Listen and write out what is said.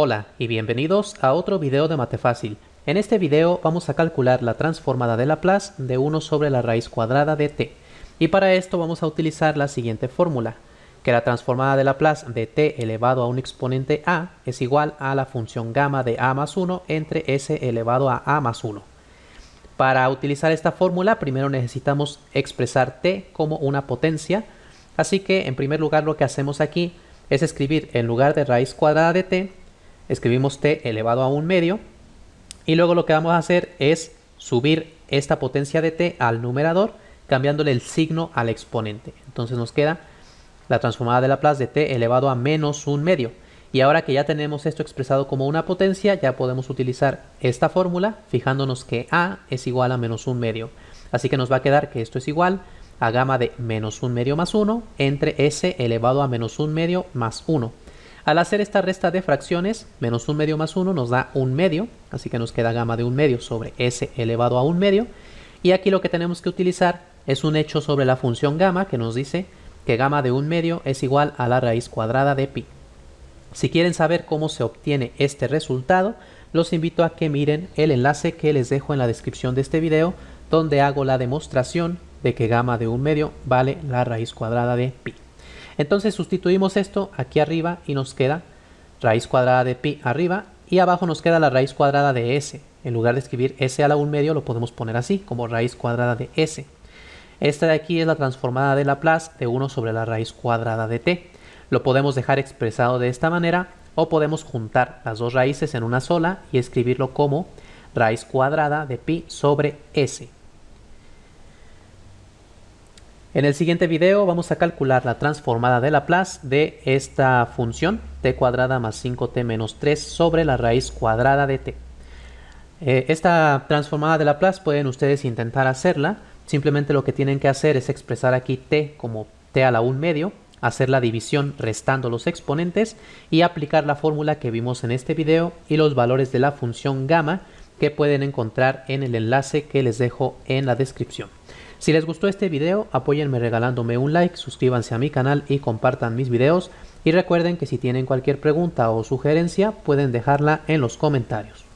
Hola y bienvenidos a otro video de Mate Fácil. En este video vamos a calcular la transformada de Laplace de 1 sobre la raíz cuadrada de t. Y para esto vamos a utilizar la siguiente fórmula, que la transformada de Laplace de t elevado a un exponente a es igual a la función gamma de a más 1 entre s elevado a a más 1. Para utilizar esta fórmula primero necesitamos expresar t como una potencia, así que en primer lugar lo que hacemos aquí es escribir en lugar de raíz cuadrada de t escribimos t elevado a un medio y luego lo que vamos a hacer es subir esta potencia de t al numerador cambiándole el signo al exponente. Entonces nos queda la transformada de Laplace de t elevado a menos un medio. Y ahora que ya tenemos esto expresado como una potencia, ya podemos utilizar esta fórmula fijándonos que a es igual a menos un medio. Así que nos va a quedar que esto es igual a gamma de menos un medio más 1 entre s elevado a menos un medio más 1. Al hacer esta resta de fracciones, menos un medio más uno nos da un medio, así que nos queda gamma de un medio sobre s elevado a un medio. Y aquí lo que tenemos que utilizar es un hecho sobre la función gamma que nos dice que gamma de un medio es igual a la raíz cuadrada de pi. Si quieren saber cómo se obtiene este resultado, los invito a que miren el enlace que les dejo en la descripción de este video, donde hago la demostración de que gamma de un medio vale la raíz cuadrada de pi. Entonces sustituimos esto aquí arriba y nos queda raíz cuadrada de pi arriba y abajo nos queda la raíz cuadrada de s. En lugar de escribir s a la 1 medio lo podemos poner así, como raíz cuadrada de s. Esta de aquí es la transformada de Laplace de 1 sobre la raíz cuadrada de t. Lo podemos dejar expresado de esta manera o podemos juntar las dos raíces en una sola y escribirlo como raíz cuadrada de pi sobre s. En el siguiente video vamos a calcular la transformada de Laplace de esta función t cuadrada más 5t menos 3 sobre la raíz cuadrada de t. Eh, esta transformada de Laplace pueden ustedes intentar hacerla. Simplemente lo que tienen que hacer es expresar aquí t como t a la 1 medio, hacer la división restando los exponentes y aplicar la fórmula que vimos en este video y los valores de la función gamma que pueden encontrar en el enlace que les dejo en la descripción. Si les gustó este video, apóyenme regalándome un like, suscríbanse a mi canal y compartan mis videos. Y recuerden que si tienen cualquier pregunta o sugerencia, pueden dejarla en los comentarios.